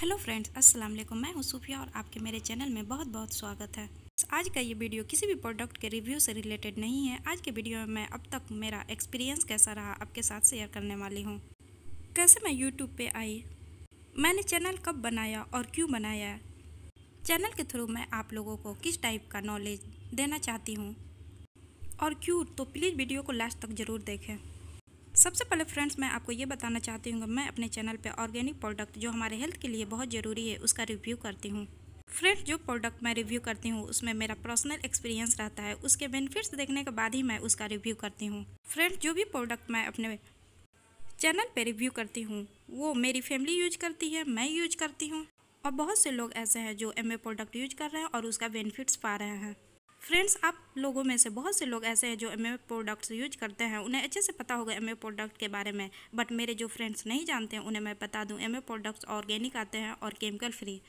hello friends अस्सलाम वालेकुम मैं हूं सूफिया और आपके मेरे चैनल में बहुत बहुत स्वागत है आज का ये वीडियो किसी भी प्रोडक्ट के रिव्यू से रिलेटेड नहीं है आज के वीडियो में मैं अब तक मेरा एक्सपीरियंस कैसा रहा आपके साथ शेयर करने वाली हूँ कैसे मैं यूट्यूब पे आई मैंने चैनल कब बनाया और क्यों बनाया चैनल के थ्रू मैं आप लोगों को किस टाइप का नॉलेज देना चाहती हूँ और क्यों तो प्लीज़ वीडियो को लास्ट तक ज़रूर देखें सबसे पहले फ्रेंड्स मैं आपको ये बताना चाहती हूँ मैं अपने चैनल पर ऑर्गेनिक प्रोडक्ट जो हमारे हेल्थ के लिए बहुत ज़रूरी है उसका रिव्यू करती हूँ फ्रेंड्स जो प्रोडक्ट मैं रिव्यू करती हूँ उसमें मेरा पर्सनल एक्सपीरियंस रहता है उसके बेनिफिट्स देखने के बाद ही मैं उसका रिव्यू करती हूँ फ्रेंड्स जो भी प्रोडक्ट मैं अपने चैनल पे रिव्यू करती हूँ वो मेरी फैमिली यूज करती है मैं यूज करती हूँ और बहुत से लोग ऐसे हैं जो एम प्रोडक्ट यूज कर रहे हैं और उसका बेनिफिट्स पा रहे हैं फ्रेंड्स आप लोगों में से बहुत से लोग ऐसे हैं जो एम प्रोडक्ट्स यूज करते हैं उन्हें अच्छे से पता होगा एम प्रोडक्ट के बारे में बट मेरे जो फ्रेंड्स नहीं जानते हैं उन्हें मैं बता दूं एम प्रोडक्ट्स ऑर्गेनिक आते हैं और केमिकल फ्री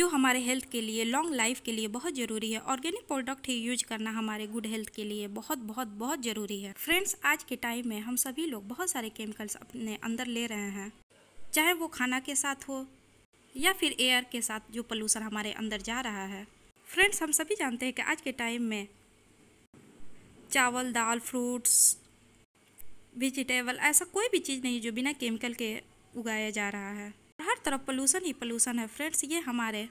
जो हमारे हेल्थ के लिए लॉन्ग लाइफ के लिए बहुत ज़रूरी है ऑर्गेनिक प्रोडक्ट ही यूज करना हमारे गुड हेल्थ के लिए बहुत बहुत बहुत ज़रूरी है फ्रेंड्स आज के टाइम में हम सभी लोग बहुत सारे केमिकल्स अपने अंदर ले रहे हैं चाहे वो खाना के साथ हो या फिर एयर के साथ जो पोल्यूशन हमारे अंदर जा रहा है फ्रेंड्स हम सभी जानते हैं कि आज के टाइम में चावल दाल फ्रूट्स वेजिटेबल ऐसा कोई भी चीज़ नहीं जो बिना केमिकल के उगाया जा रहा है हर तरफ पोलूसन ही पोलूसन है फ्रेंड्स ये हमारे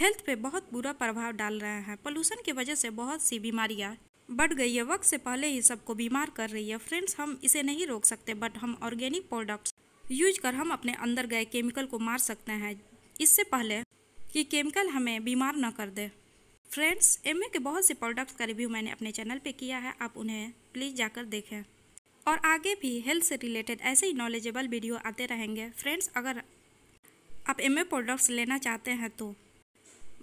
हेल्थ पे बहुत बुरा प्रभाव डाल रहे हैं पोलूसन की वजह से बहुत सी बीमारियाँ बढ़ गई है वक्त से पहले ही सबको बीमार कर रही है फ्रेंड्स हम इसे नहीं रोक सकते बट हम ऑर्गेनिक प्रोडक्ट्स यूज कर हम अपने अंदर गए केमिकल को मार सकते हैं इससे पहले कि केमिकल हमें बीमार ना कर दे फ्रेंड्स एम के बहुत से प्रोडक्ट्स का रिव्यू मैंने अपने चैनल पे किया है आप उन्हें प्लीज़ जाकर देखें और आगे भी हेल्थ से रिलेटेड ऐसे ही नॉलेजेबल वीडियो आते रहेंगे फ्रेंड्स अगर आप एम प्रोडक्ट्स लेना चाहते हैं तो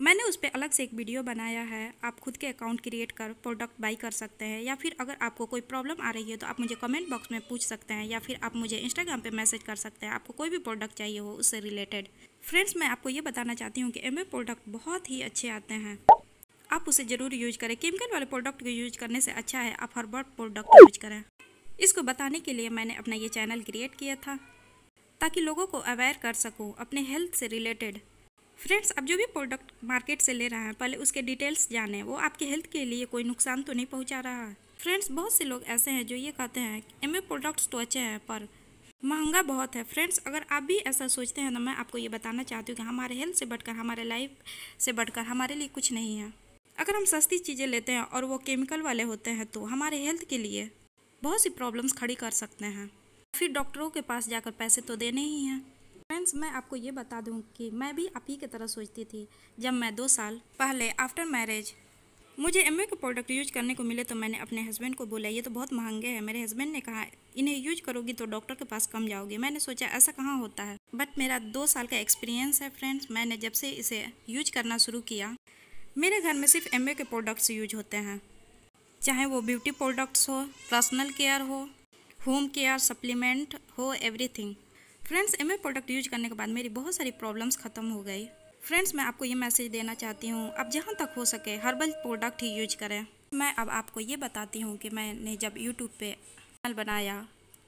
मैंने उस पर अलग से एक वीडियो बनाया है आप खुद के अकाउंट क्रिएट कर प्रोडक्ट बाई कर सकते हैं या फिर अगर आपको कोई प्रॉब्लम आ रही है तो आप मुझे कमेंट बॉक्स में पूछ सकते हैं या फिर आप मुझे इंस्टाग्राम पे मैसेज कर सकते हैं आपको कोई भी प्रोडक्ट चाहिए हो उससे रिलेटेड फ्रेंड्स मैं आपको ये बताना चाहती हूँ कि एम प्रोडक्ट बहुत ही अच्छे आते हैं आप उसे ज़रूर यूज करें केमिकल वाले प्रोडक्ट को यूज करने से अच्छा है आप हर्बल प्रोडक्ट यूज करें इसको बताने के लिए मैंने अपना ये चैनल क्रिएट किया था ताकि लोगों को अवेयर कर सकूँ अपने हेल्थ से रिलेटेड फ्रेंड्स अब जो भी प्रोडक्ट मार्केट से ले रहे हैं पहले उसके डिटेल्स जानें वो आपके हेल्थ के लिए कोई नुकसान तो नहीं पहुंचा रहा है फ्रेंड्स बहुत से लोग ऐसे हैं जो ये कहते हैं एम ए प्रोडक्ट्स तो अच्छे हैं पर महंगा बहुत है फ्रेंड्स अगर आप भी ऐसा सोचते हैं तो मैं आपको ये बताना चाहती हूँ कि हमारे हेल्थ से बढ़कर हमारे लाइफ से बढ़कर हमारे लिए कुछ नहीं है अगर हम सस्ती चीज़ें लेते हैं और वो केमिकल वाले होते हैं तो हमारे हेल्थ के लिए बहुत सी प्रॉब्लम्स खड़ी कर सकते हैं फिर डॉक्टरों के पास जाकर पैसे तो देने ही हैं फ्रेंड्स मैं आपको ये बता दूं कि मैं भी आप ही की तरह सोचती थी जब मैं दो साल पहले आफ्टर मैरिज मुझे एम के प्रोडक्ट यूज करने को मिले तो मैंने अपने हस्बैंड को बोला ये तो बहुत महंगे हैं मेरे हस्बैंड ने कहा इन्हें यूज करोगी तो डॉक्टर के पास कम जाओगी मैंने सोचा ऐसा कहाँ होता है बट मेरा दो साल का एक्सपीरियंस है फ्रेंड्स मैंने जब से इसे यूज करना शुरू किया मेरे घर में सिर्फ एम के प्रोडक्ट्स यूज होते हैं चाहे वो ब्यूटी प्रोडक्ट्स हो पर्सनल केयर हो होम केयर सप्लीमेंट हो everything friends M product use करने के बाद मेरी बहुत सारी प्रॉब्लम्स ख़त्म हो गई फ्रेंड्स मैं आपको ये मैसेज देना चाहती हूँ अब जहाँ तक हो सके हर्बल प्रोडक्ट ही यूज करें मैं अब आपको ये बताती हूँ कि मैंने जब यूट्यूब पे चैनल बनाया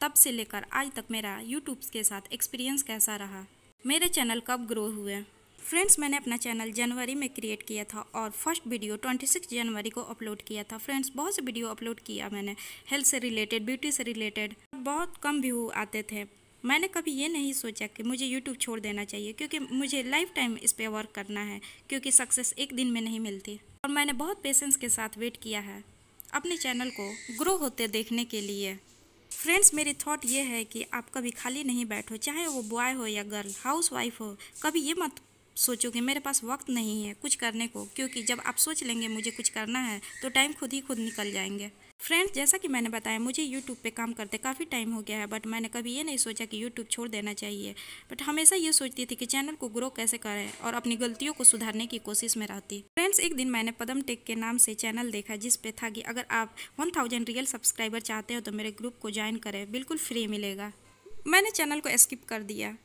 तब से लेकर आज तक मेरा यूट्यूब के साथ एक्सपीरियंस कैसा रहा मेरे चैनल कब ग्रो हुए फ्रेंड्स मैंने अपना चैनल जनवरी में क्रिएट किया था और फर्स्ट वीडियो 26 जनवरी को अपलोड किया था फ्रेंड्स बहुत से वीडियो अपलोड किया मैंने हेल्थ से रिलेटेड ब्यूटी से रिलेटेड बहुत कम व्यू आते थे मैंने कभी ये नहीं सोचा कि मुझे यूट्यूब छोड़ देना चाहिए क्योंकि मुझे लाइफ टाइम इस पर वर्क करना है क्योंकि सक्सेस एक दिन में नहीं मिलती और मैंने बहुत पेशेंस के साथ वेट किया है अपने चैनल को ग्रो होते देखने के लिए फ्रेंड्स मेरी थॉट ये है कि आप कभी खाली नहीं बैठो चाहे वो बॉय हो या गर्ल हाउस वाइफ हो कभी ये मत सोचोगे मेरे पास वक्त नहीं है कुछ करने को क्योंकि जब आप सोच लेंगे मुझे कुछ करना है तो टाइम खुद ही खुद निकल जाएंगे फ्रेंड्स जैसा कि मैंने बताया मुझे यूट्यूब पे काम करते काफ़ी टाइम हो गया है बट मैंने कभी ये नहीं सोचा कि यूट्यूब छोड़ देना चाहिए बट हमेशा ये सोचती थी कि चैनल को ग्रो कैसे करें और अपनी गलतियों को सुधारने की कोशिश में रहती फ्रेंड्स एक दिन मैंने पदम टेक के नाम से चैनल देखा जिस पे था कि अगर आप वन थाउजेंड रियल सब्सक्राइबर चाहते हो तो मेरे ग्रुप को ज्वाइन करें बिल्कुल फ्री मिलेगा मैंने चैनल को स्किप कर दिया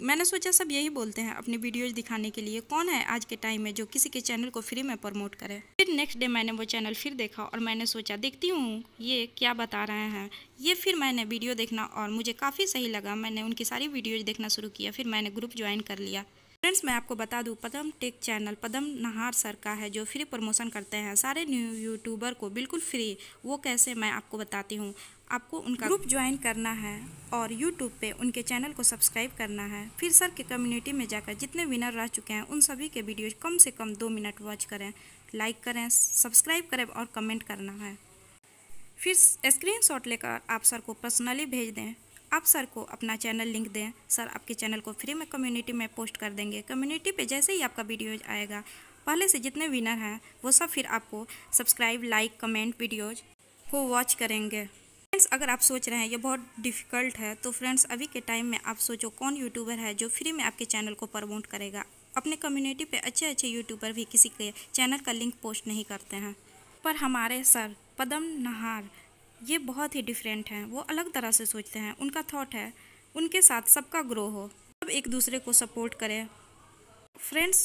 मैंने सोचा सब यही बोलते हैं अपनी वीडियोज दिखाने के लिए कौन है आज के टाइम में जो किसी के चैनल को फ्री में प्रमोट करे फिर नेक्स्ट डे मैंने वो चैनल फिर देखा और मैंने सोचा देखती हूँ ये क्या बता रहे हैं ये फिर मैंने वीडियो देखना और मुझे काफ़ी सही लगा मैंने उनकी सारी वीडियोज देखना शुरू किया फिर मैंने ग्रुप ज्वाइन कर लिया फ्रेंड्स मैं आपको बता दूं पदम टेक चैनल पदम नहार सर का है जो फ्री प्रमोशन करते हैं सारे न्यू यूट्यूबर को बिल्कुल फ्री वो कैसे मैं आपको बताती हूँ आपको उनका ग्रुप ज्वाइन करना है और यूट्यूब पे उनके चैनल को सब्सक्राइब करना है फिर सर के कम्युनिटी में जाकर जितने विनर रह चुके हैं उन सभी के वीडियो कम से कम दो मिनट वॉच करें लाइक करें सब्सक्राइब करें और कमेंट करना है फिर स्क्रीन लेकर आप सर को पर्सनली भेज दें आप सर को अपना चैनल लिंक दें सर आपके चैनल को फ्री में कम्युनिटी में पोस्ट कर देंगे कम्युनिटी पे जैसे ही आपका वीडियो आएगा पहले से जितने विनर हैं वो सब फिर आपको सब्सक्राइब लाइक कमेंट वीडियोज को वॉच करेंगे फ्रेंड्स अगर आप सोच रहे हैं ये बहुत डिफ़िकल्ट है तो फ्रेंड्स अभी के टाइम में आप सोचो कौन यूट्यूबर है जो फ्री में आपके चैनल को प्रमोट करेगा अपने कम्युनिटी पे अच्छे अच्छे यूट्यूबर भी किसी के चैनल का लिंक पोस्ट नहीं करते हैं पर हमारे सर पदम नहार ये बहुत ही डिफरेंट हैं वो अलग तरह से सोचते हैं उनका थॉट है उनके साथ सबका ग्रो हो सब एक दूसरे को सपोर्ट करें फ्रेंड्स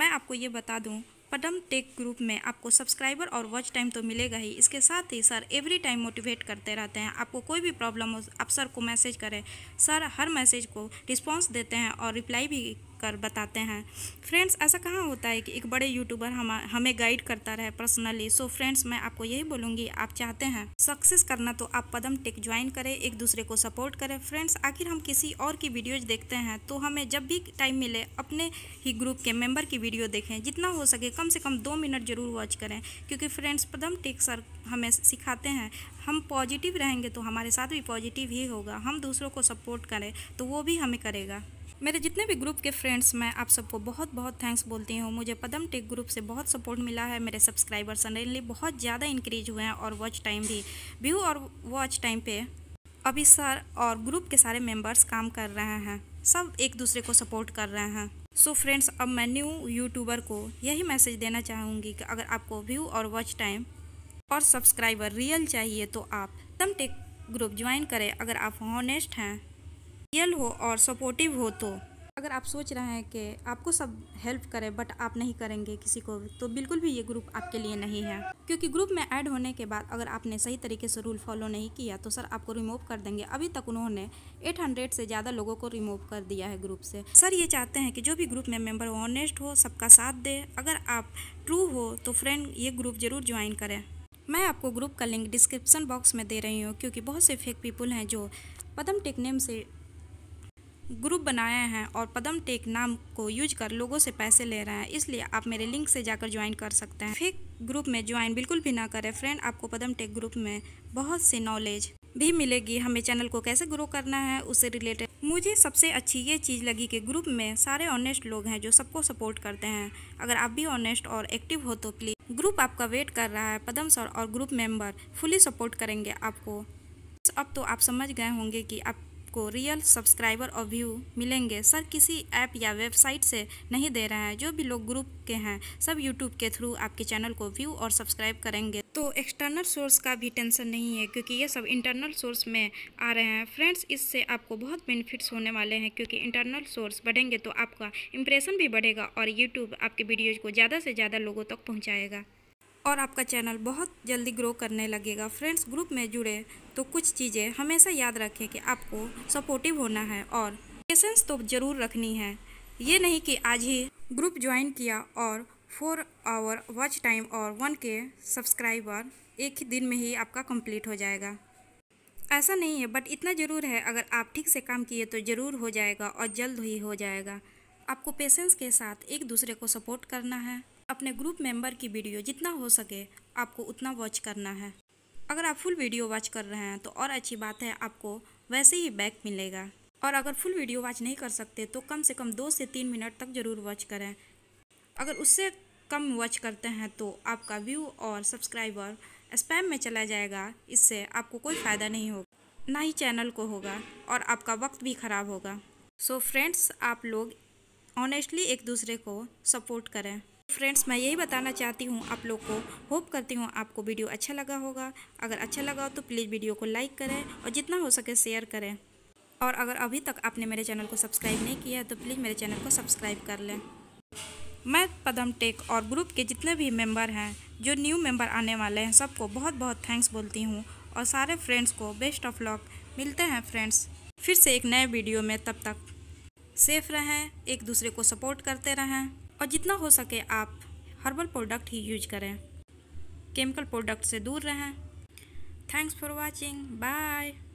मैं आपको ये बता दूं पदम टेक ग्रुप में आपको सब्सक्राइबर और वॉच टाइम तो मिलेगा ही इसके साथ ही सर एवरी टाइम मोटिवेट करते रहते हैं आपको कोई भी प्रॉब्लम हो आप सर को मैसेज करें सर हर मैसेज को रिस्पॉन्स देते हैं और रिप्लाई भी कर बताते हैं फ्रेंड्स ऐसा कहाँ होता है कि एक बड़े यूट्यूबर हम हमें गाइड करता रहे पर्सनली सो फ्रेंड्स मैं आपको यही बोलूँगी आप चाहते हैं सक्सेस करना तो आप पदम टेक ज्वाइन करें एक दूसरे को सपोर्ट करें फ्रेंड्स आखिर हम किसी और की वीडियोज देखते हैं तो हमें जब भी टाइम मिले अपने ही ग्रुप के मेम्बर की वीडियो देखें जितना हो सके कम से कम दो मिनट जरूर वॉच करें क्योंकि फ्रेंड्स पदम टेक सर हमें सिखाते हैं हम पॉजिटिव रहेंगे तो हमारे साथ भी पॉजिटिव ही होगा हम दूसरों को सपोर्ट करें तो वो भी हमें करेगा मेरे जितने भी ग्रुप के फ्रेंड्स मैं आप सबको बहुत बहुत थैंक्स बोलती हूँ मुझे पदम टेक ग्रुप से बहुत सपोर्ट मिला है मेरे सब्सक्राइबर्स सडनली बहुत ज़्यादा इंक्रीज हुए हैं और वॉच टाइम भी व्यू और वॉच टाइम पे अभी सर और ग्रुप के सारे मेंबर्स काम कर रहे हैं सब एक दूसरे को सपोर्ट कर रहे हैं सो so फ्रेंड्स अब मैं न्यू यूट्यूबर को यही मैसेज देना चाहूँगी कि अगर आपको व्यू और वॉच टाइम और सब्सक्राइबर रियल चाहिए तो आप दम टेक ग्रुप ज्वाइन करें अगर आप हॉनेस्ट हैं रियल हो और सपोर्टिव हो तो अगर आप सोच रहे हैं कि आपको सब हेल्प करें बट आप नहीं करेंगे किसी को तो बिल्कुल भी ये ग्रुप आपके लिए नहीं है क्योंकि ग्रुप में ऐड होने के बाद अगर आपने सही तरीके से रूल फॉलो नहीं किया तो सर आपको रिमूव कर देंगे अभी तक उन्होंने 800 से ज़्यादा लोगों को रिमूव कर दिया है ग्रुप से सर ये चाहते हैं कि जो भी ग्रुप में मेम्बर ऑनेस्ट हो सबका साथ दे अगर आप ट्रू हो तो फ्रेंड ये ग्रुप ज़रूर ज्वाइन करें मैं आपको ग्रुप का लिंक डिस्क्रिप्सन बॉक्स में दे रही हूँ क्योंकि बहुत से फेक पीपल हैं जो पदम टेक नेम से ग्रुप बनाया है और पदम टेक नाम को यूज कर लोगों से पैसे ले रहे हैं इसलिए आप मेरे लिंक से जाकर ज्वाइन कर सकते हैं फेक ग्रुप में ज्वाइन बिल्कुल भी ना करें फ्रेंड आपको पदम टेक ग्रुप में बहुत सी नॉलेज भी मिलेगी हमें चैनल को कैसे ग्रो करना है उससे रिलेटेड मुझे सबसे अच्छी ये चीज़ लगी कि ग्रुप में सारे ऑनेस्ट लोग हैं जो सबको सपोर्ट करते हैं अगर आप भी ऑनेस्ट और एक्टिव हो तो प्लीज़ ग्रुप आपका वेट कर रहा है पदम सर और ग्रुप मेंबर फुली सपोर्ट करेंगे आपको अब तो आप समझ गए होंगे कि आप आपको रियल सब्सक्राइबर और व्यू मिलेंगे सर किसी ऐप या वेबसाइट से नहीं दे रहे हैं जो भी लोग ग्रुप के हैं सब यूट्यूब के थ्रू आपके चैनल को व्यू और सब्सक्राइब करेंगे तो एक्सटर्नल सोर्स का भी टेंशन नहीं है क्योंकि ये सब इंटरनल सोर्स में आ रहे हैं फ्रेंड्स इससे आपको बहुत बेनिफिट्स होने वाले हैं क्योंकि इंटरनल सोर्स बढ़ेंगे तो आपका इंप्रेशन भी बढ़ेगा और यूट्यूब आपके वीडियोज़ को ज़्यादा से ज़्यादा लोगों तक पहुँचाएगा और आपका चैनल बहुत जल्दी ग्रो करने लगेगा फ्रेंड्स ग्रुप में जुड़े तो कुछ चीज़ें हमेशा याद रखें कि आपको सपोर्टिव होना है और पेशेंस तो ज़रूर रखनी है ये नहीं कि आज ही ग्रुप ज्वाइन किया और फोर आवर वॉच टाइम और वन के सब्सक्राइबर एक ही दिन में ही आपका कंप्लीट हो जाएगा ऐसा नहीं है बट इतना ज़रूर है अगर आप ठीक से काम किए तो ज़रूर हो जाएगा और जल्द ही हो जाएगा आपको पेशेंस के साथ एक दूसरे को सपोर्ट करना है अपने ग्रुप मेंबर की वीडियो जितना हो सके आपको उतना वॉच करना है अगर आप फुल वीडियो वॉच कर रहे हैं तो और अच्छी बात है आपको वैसे ही बैक मिलेगा और अगर फुल वीडियो वॉच नहीं कर सकते तो कम से कम दो से तीन मिनट तक ज़रूर वॉच करें अगर उससे कम वॉच करते हैं तो आपका व्यू और सब्सक्राइबर स्पैम में चला जाएगा इससे आपको कोई फ़ायदा नहीं होगा ना ही चैनल को होगा और आपका वक्त भी ख़राब होगा सो so फ्रेंड्स आप लोग ऑनेस्टली एक दूसरे को सपोर्ट करें फ्रेंड्स मैं यही बताना चाहती हूँ आप लोग को होप करती हूँ आपको वीडियो अच्छा लगा होगा अगर अच्छा लगा हो तो प्लीज़ वीडियो को लाइक करें और जितना हो सके शेयर करें और अगर अभी तक आपने मेरे चैनल को सब्सक्राइब नहीं किया है तो प्लीज़ मेरे चैनल को सब्सक्राइब कर लें मैं पदम टेक और ग्रुप के जितने भी मेम्बर हैं जो न्यू मेम्बर आने वाले हैं सबको बहुत बहुत थैंक्स बोलती हूँ और सारे फ्रेंड्स को बेस्ट ऑफ लॉक मिलते हैं फ्रेंड्स फिर से एक नए वीडियो में तब तक सेफ रहें एक दूसरे को सपोर्ट करते रहें और जितना हो सके आप हर्बल प्रोडक्ट ही यूज करें केमिकल प्रोडक्ट से दूर रहें थैंक्स फॉर वॉचिंग बाय